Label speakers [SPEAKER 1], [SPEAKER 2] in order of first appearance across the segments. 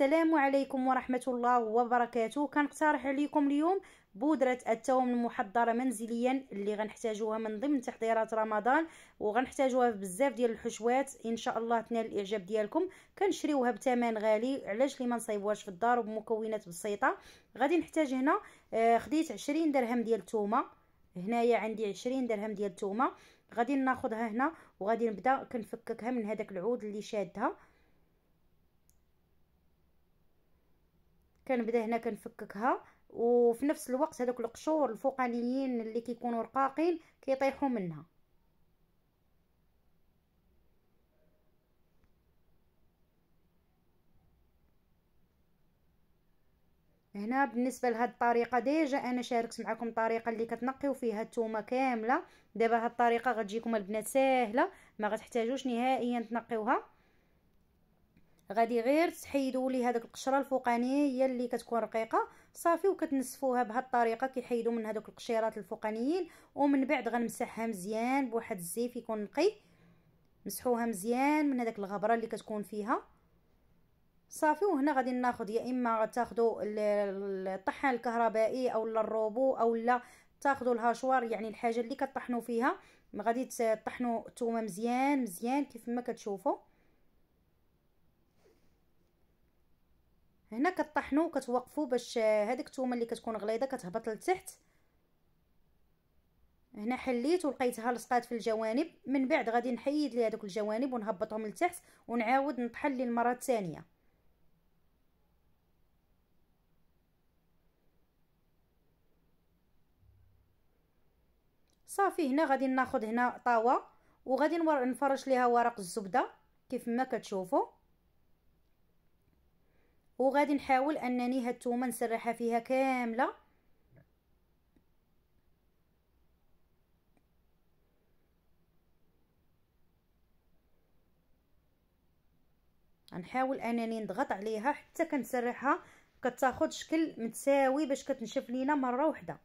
[SPEAKER 1] السلام عليكم ورحمة الله وبركاته كنقترح عليكم اليوم بودرة التوم المحضرة منزليا اللي غنحتاجوها من ضمن تحضيرات رمضان وغنحتاجوها في بزاف ديال الحشوات ان شاء الله تنال الاعجاب ديالكم كنشريوها بثمن غالي علاش لي ما نصايبوهاش في الدار وبمكونات بسيطة غادي نحتاج هنا آه، خديت عشرين درهم ديال التومة هنايا عندي عشرين درهم ديال التومة غادي ناخدها هنا وغادي نبدا كنفككها من هذاك العود اللي شادها كنبدا هنا كنفككها وفي نفس الوقت هذوك القشور الفوقانيين اللي كيكونوا رقاقين كيطيحوا منها هنا بالنسبه لهاد الطريقه ديجا انا شاركت معكم الطريقه اللي كتنقيو فيها الثومه كامله دابا هاد الطريقه غتجيكم البنات ساهله ما غتحتاجوش نهائيا تنقيوها غادي غير تحيدوا لي هذاك القشره الفوقانيه هي اللي كتكون رقيقه صافي وكتنسفوها بهاد الطريقه كيحيدوا من هذوك القشيرات الفوقانيين ومن بعد غنمسحها مزيان بواحد الزيف يكون نقي مسحوها مزيان من هذاك الغبره اللي كتكون فيها صافي وهنا غادي ناخذ يا اما تاخذوا الطحان الكهربائي او الروبو او لا تاخذوا الهاشوار يعني الحاجه اللي كطحنوا فيها غادي تطحنوا الثومه مزيان مزيان كيف ما كتشوفوا هنا كطحنوا وكتوقفوا باش هذيك الثومه اللي كتكون غليظه كتهبط لتحت هنا حليت ولقيتها لصقات في الجوانب من بعد غادي نحيد لي هذوك الجوانب ونهبطهم لتحت ونعاود نطحن لي المره الثانيه صافي هنا غادي ناخذ هنا طاوه وغادي نفرش ليها ورق الزبده كيف ما كتشوفوا وغادي نحاول انني هاد التومه نسرحها فيها كامله غنحاول انني نضغط عليها حتى كنسرحها كتاخد شكل متساوي باش كتنشف لينا مره واحده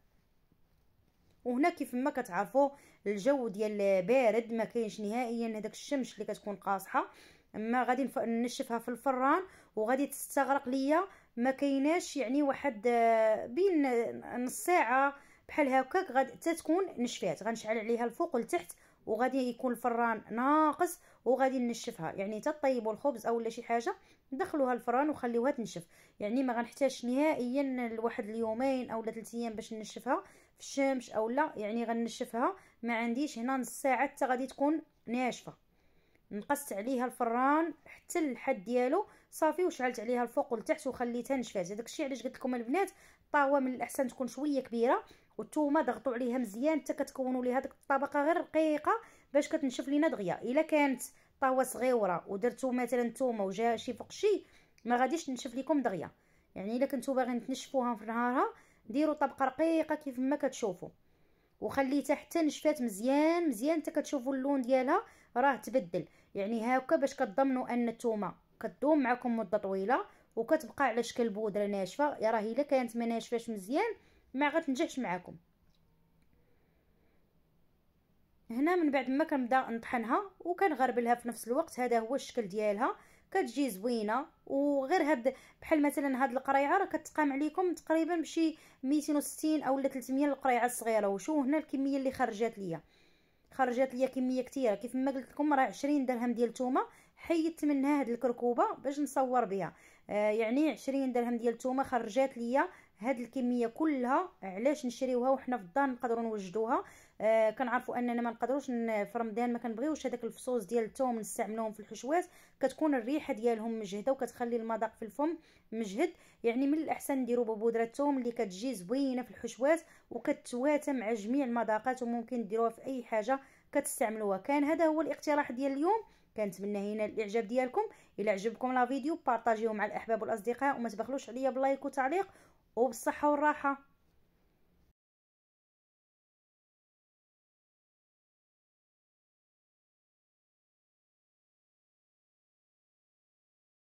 [SPEAKER 1] وهنا كيف ما كتعرفوا الجو ديال بارد ما كاينش نهائيا هذاك الشمس اللي كتكون قاصحه اما غادي ننشفها في الفران وغادي تستغرق ليا ما كيناش يعني واحد آه، بين آه، نص ساعه بحال هكاك غادي حتى تكون نشفات غنشعل عليها الفوق والتحت وغادي يكون الفران ناقص وغادي نشفها يعني تطيبوا الخبز اولا شي حاجه دخلوها الفران وخليوها تنشف يعني ما غنحتاجش نهائيا لواحد اليومين اولا 3 ايام باش نشفها في الشمس اولا يعني غنشفها ما عنديش هنا نص ساعه حتى غادي تكون ناشفه نقصت عليها الفران حتى الحد ديالو صافي وشعلت عليها الفوق والتحت وخليتها نشفات هذاك الشيء علاش قلت لكم البنات الطاوه من الاحسن تكون شويه كبيره والثومه ضغطوا عليها مزيان حتى كتكونوا لي هذيك الطبقه غير رقيقه باش كتنشف لينا دغيا الا كانت طاوه صغيره ودرتو مثلا ثومه وجا شي فوق شي ما غاديش تنشف لكم دغيا يعني الا كنتو باغيين تنشفوها في نهارها ديروا طبقه رقيقه كيف ما كتشوفوا وخليتها حتى نشفات مزيان مزيان حتى كتشوفوا اللون ديالها راه تبدل يعني هاكا باش كتضمنوا ان الثومه كتدوم معكم مده طويله وكتبقى على شكل بودره ناشفه راه الا كانت ما ناشفاش مزيان ما غتنجحش معكم هنا من بعد ما كنبدا نطحنها وكنغربلها في نفس الوقت هذا هو الشكل ديالها كتجي زوينه وغير هاد بحال مثلا هاد القريعه راه كتقام عليكم تقريبا بشي 260 اولا 300 القريعه الصغيره وشو هنا الكميه اللي خرجات ليا خرجات ليا كميه كثيره كيف ما قلت لكم راه 20 درهم ديال الثومه حيدت منها هاد الكركوبه باش نصور بها آه يعني 20 درهم ديال الثومه خرجات ليا هاد الكميه كلها علاش نشريوها وحنا في الدار نقدروا نوجدوها آه كنعرفوا اننا ما نقدروش في رمضان ما كنبغيوش هذاك الفصوص ديال الثوم نستعملوهم في الحشوات كتكون الريحه ديالهم مجهده وكتخلي المذاق في الفم مجهد يعني من الاحسن نديروا ببودره الثوم اللي كتجي زوينه في الحشوات وكتواتى مع جميع المذاقات وممكن ديروها في اي حاجه كتستعملوها كان هذا هو الاقتراح ديال اليوم كنتمنى هنا الاعجاب ديالكم الى عجبكم لا فيديو بارطاجيوه مع الاحباب والاصدقاء وما تبخلوش عليا باللايك وتعليق وبالصحه والراحه